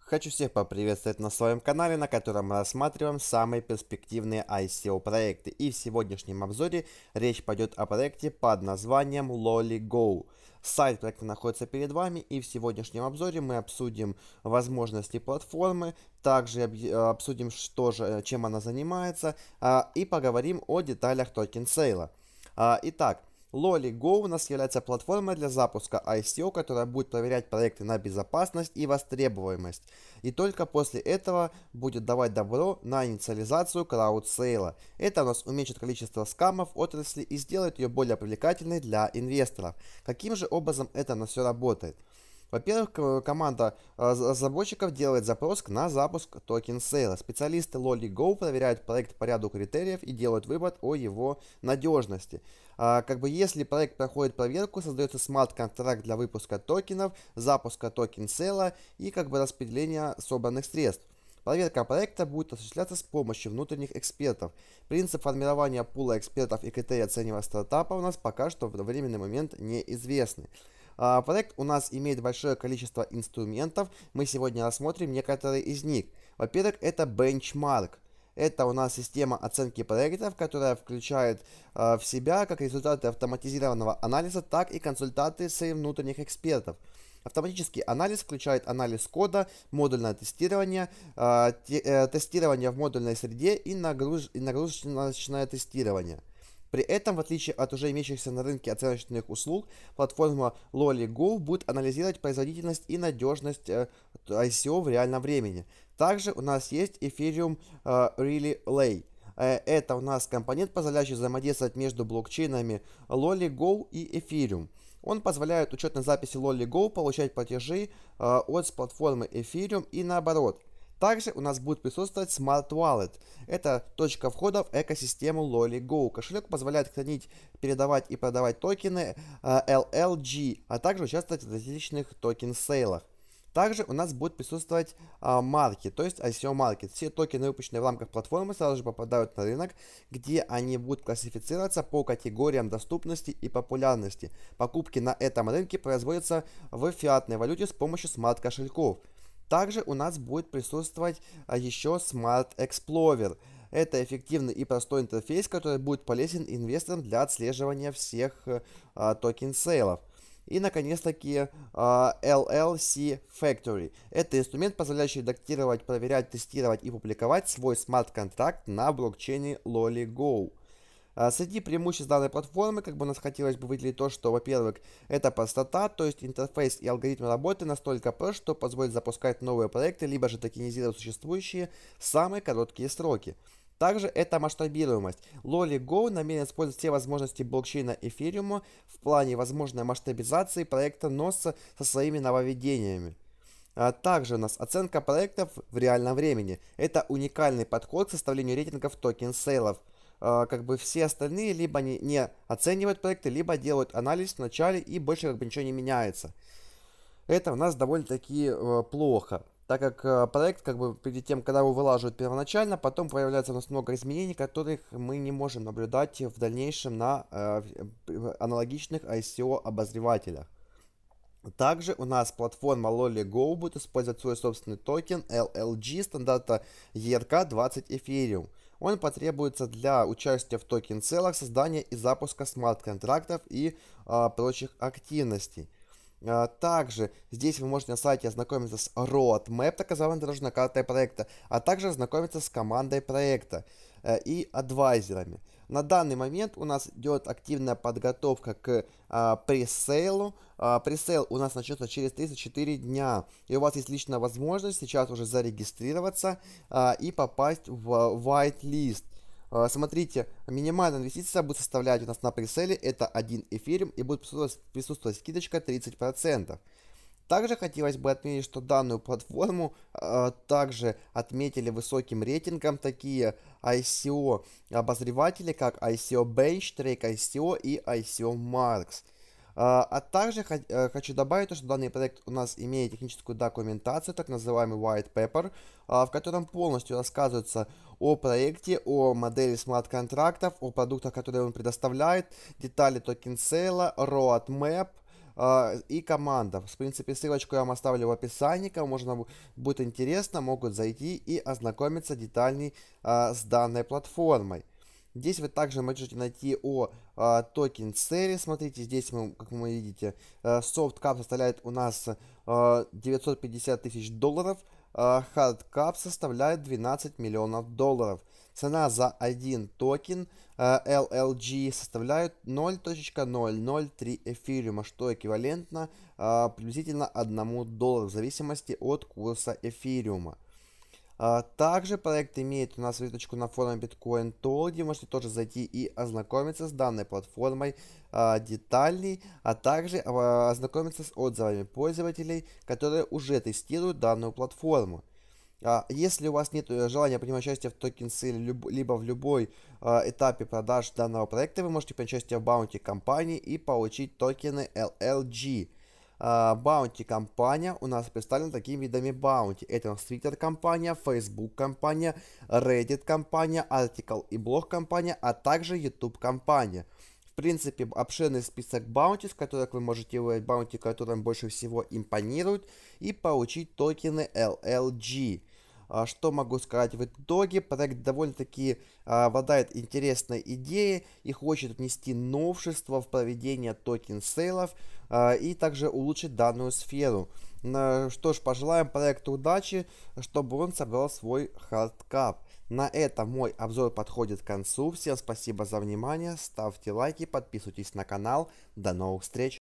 Хочу всех поприветствовать на своем канале, на котором мы рассматриваем самые перспективные ICO проекты. И в сегодняшнем обзоре речь пойдет о проекте под названием LoliGo. Сайт проекта находится перед вами и в сегодняшнем обзоре мы обсудим возможности платформы, также э, обсудим, что же, э, чем она занимается а, и поговорим о деталях токен сейла. А, итак, LoliGo у нас является платформой для запуска ICO, которая будет проверять проекты на безопасность и востребуемость. И только после этого будет давать добро на инициализацию краудсейла. Это у нас уменьшит количество скамов отрасли и сделает ее более привлекательной для инвесторов. Каким же образом это на все работает? Во-первых, э, команда э, разработчиков делает запрос на запуск токен сейла. Специалисты LoliGo проверяют проект по ряду критериев и делают вывод о его надежности. А, как бы если проект проходит проверку, создается смарт-контракт для выпуска токенов, запуска токен сейла и как бы распределения собранных средств. Проверка проекта будет осуществляться с помощью внутренних экспертов. Принцип формирования пула экспертов и критерии оценивания стартапа у нас пока что в временный момент неизвестны. А, проект у нас имеет большое количество инструментов. Мы сегодня рассмотрим некоторые из них. Во-первых, это бенчмарк. Это у нас система оценки проектов, которая включает а, в себя как результаты автоматизированного анализа, так и консультации с внутренних экспертов. Автоматический анализ включает анализ кода, модульное тестирование, а, э, тестирование в модульной среде и нагрузочное тестирование. При этом, в отличие от уже имеющихся на рынке оценочных услуг, платформа LoliGo будет анализировать производительность и надежность э, ICO в реальном времени. Также у нас есть Ethereum э, Relay. Э, это у нас компонент, позволяющий взаимодействовать между блокчейнами LoliGo и Ethereum. Он позволяет учетной записи LoliGo получать платежи от платформы Ethereum и наоборот – также у нас будет присутствовать Smart Wallet. Это точка входа в экосистему LoliGo. Кошелек позволяет хранить, передавать и продавать токены э, LLG, а также участвовать в различных токен-сейлах. Также у нас будет присутствовать э, марки, то есть ICO Market. Все токены, выпущенные в рамках платформы, сразу же попадают на рынок, где они будут классифицироваться по категориям доступности и популярности. Покупки на этом рынке производятся в фиатной валюте с помощью смарт-кошельков. Также у нас будет присутствовать а, еще Smart Explorer. Это эффективный и простой интерфейс, который будет полезен инвесторам для отслеживания всех э, а, токен-сейлов. И, наконец-таки, а, LLC Factory. Это инструмент, позволяющий редактировать, проверять, тестировать и публиковать свой смарт-контракт на блокчейне LoliGo. А, Среди преимуществ данной платформы, как бы у нас хотелось бы выделить то, что, во-первых, это простота, то есть интерфейс и алгоритм работы настолько прост, что позволит запускать новые проекты, либо же токенизировать существующие в самые короткие сроки. Также это масштабируемость. Loli Go намерен использовать все возможности блокчейна эфириума в плане возможной масштабизации проекта NOS со своими нововведениями. А, также у нас оценка проектов в реальном времени. Это уникальный подход к составлению рейтингов токен-сейлов – а, как бы все остальные либо не, не оценивают проекты, либо делают анализ в начале и больше как бы ничего не меняется. Это у нас довольно-таки э, плохо, так как э, проект как бы перед тем, когда его вылаживают первоначально, потом появляется у нас много изменений, которых мы не можем наблюдать в дальнейшем на э, аналогичных ICO обозревателях. Также у нас платформа Lolly будет использовать свой собственный токен LLG стандарта ERK20 Ethereum. Он потребуется для участия в токен целах, создания и запуска смарт-контрактов и а, прочих активностей. А, также здесь вы можете на сайте ознакомиться с roadmap, так называемой дорожной картой проекта, а также ознакомиться с командой проекта э, и адвайзерами. На данный момент у нас идет активная подготовка к а, пресейлу. А, пресейл у нас начнется через 34 дня. И у вас есть личная возможность сейчас уже зарегистрироваться а, и попасть в white list. А, смотрите, минимальная инвестиция будет составлять у нас на преселе, это один эфириум и будет присутствовать, присутствовать скидочка 30%. Также хотелось бы отметить, что данную платформу э, также отметили высоким рейтингом такие ICO обозреватели, как ICO Bench, Trek ICO и ICO Marks. а, а также э, хочу добавить, что данный проект у нас имеет техническую документацию, так называемый white paper, а, в котором полностью рассказывается о проекте, о модели смарт-контрактов, о продуктах, которые он предоставляет, детали токен сейла, roadmap, а, и команда. В принципе, ссылочку я вам оставлю в описании, кому можно будет интересно, могут зайти и ознакомиться детальней а, с данной платформой. Здесь вы также можете найти о токен а, цели. Смотрите, здесь мы, как вы видите, э, soft cap составляет у нас 950 э, тысяч долларов, hard cap составляет 12 миллионов долларов. Цена за один токен э, LLG составляет 0.003 эфириума, что эквивалентно э, приблизительно 1 доллару в зависимости от курса эфириума. Э, также проект имеет у нас веточку на форуме Bitcoin Tool, где можете тоже зайти и ознакомиться с данной платформой а, детальней, а также ознакомиться с отзывами пользователей, которые уже тестируют данную платформу. А Если у вас нет э, желания принимать участие в токен сейле, либо в любой а, этапе продаж данного проекта, вы можете принять участие в баунти компании и получить токены LLG. А, баунти компания у нас представлена такими видами баунти. Это у нас Twitter компания, Facebook компания, Reddit компания, Article и блог компания, а также YouTube компания. В принципе, обширный список баунти, с которых вы можете выбрать баунти, которым больше всего импонируют, и получить токены LLG. А что могу сказать в итоге? Проект довольно-таки а, обладает интересной идеей и хочет внести новшество в проведение токен-сейлов а, и также улучшить данную сферу. Что ж, пожелаем проекту удачи, чтобы он собрал свой хардкап. На этом мой обзор подходит к концу. Всем спасибо за внимание, ставьте лайки, подписывайтесь на канал. До новых встреч!